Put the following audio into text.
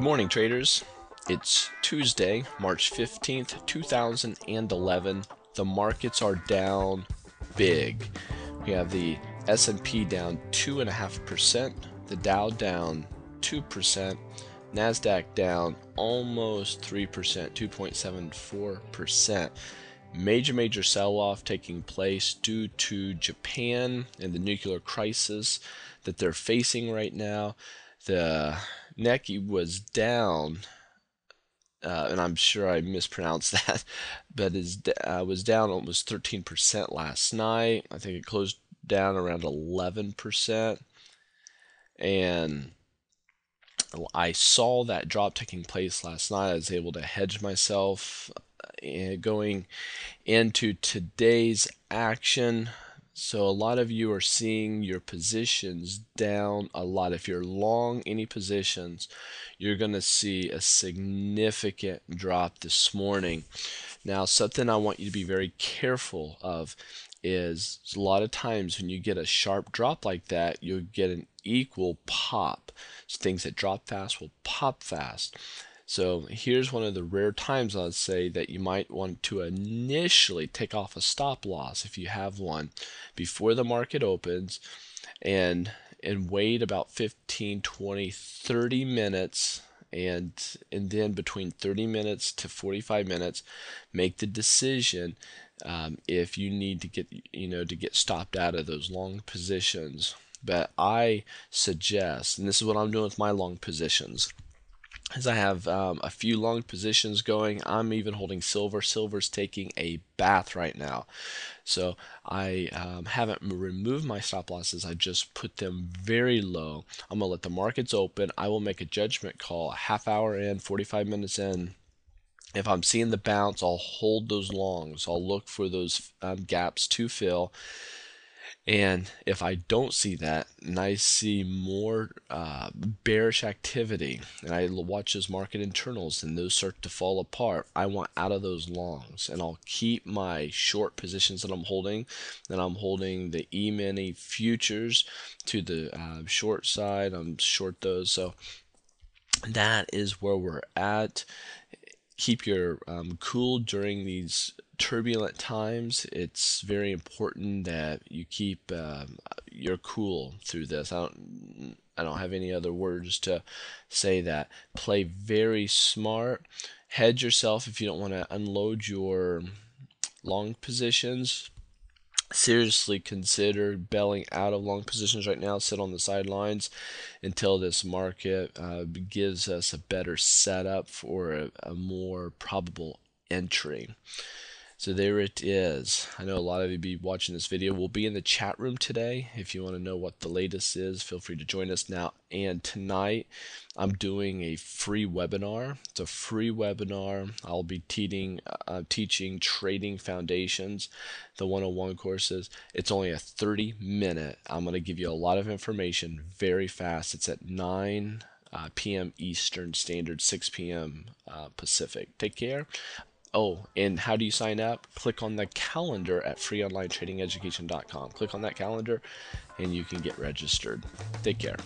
Good morning, traders. It's Tuesday, March 15th, 2011. The markets are down big. We have the S&P down 2.5%, the Dow down 2%, NASDAQ down almost 3%, 2.74%. Major, major sell off taking place due to Japan and the nuclear crisis that they're facing right now. The Necky was down, uh, and I'm sure I mispronounced that, but is uh, was down almost 13% last night. I think it closed down around 11%, and I saw that drop taking place last night. I was able to hedge myself uh, going into today's action. So a lot of you are seeing your positions down a lot. If you're long any positions, you're going to see a significant drop this morning. Now, something I want you to be very careful of is a lot of times when you get a sharp drop like that, you'll get an equal pop. So things that drop fast will pop fast. So here's one of the rare times I'd say that you might want to initially take off a stop loss if you have one before the market opens and and wait about 15, 20, 30 minutes and and then between 30 minutes to 45 minutes make the decision um, if you need to get you know to get stopped out of those long positions but i suggest and this is what i'm doing with my long positions as I have um, a few long positions going. I'm even holding silver. Silver's taking a bath right now. So I um, haven't removed my stop losses. I just put them very low. I'm going to let the markets open. I will make a judgment call a half hour in, 45 minutes in. If I'm seeing the bounce, I'll hold those longs. I'll look for those um, gaps to fill and if I don't see that and I see more uh, bearish activity and I watch those market internals and those start to fall apart, I want out of those longs and I'll keep my short positions that I'm holding. And I'm holding the E mini futures to the uh, short side. I'm short those. So that is where we're at. Keep your um, cool during these turbulent times, it's very important that you keep um, your cool through this. I don't, I don't have any other words to say that. Play very smart. Hedge yourself if you don't want to unload your long positions. Seriously consider belling out of long positions right now. Sit on the sidelines until this market uh, gives us a better setup for a, a more probable entry. So there it is. I know a lot of you be watching this video. We'll be in the chat room today. If you want to know what the latest is, feel free to join us now. And tonight, I'm doing a free webinar. It's a free webinar. I'll be teaching, uh, teaching trading foundations, the 101 courses. It's only a 30 minute. I'm going to give you a lot of information very fast. It's at 9 uh, p.m. Eastern Standard, 6 p.m. Uh, Pacific. Take care. Oh, and how do you sign up? Click on the calendar at freeonlinetradingeducation.com. Click on that calendar and you can get registered. Take care.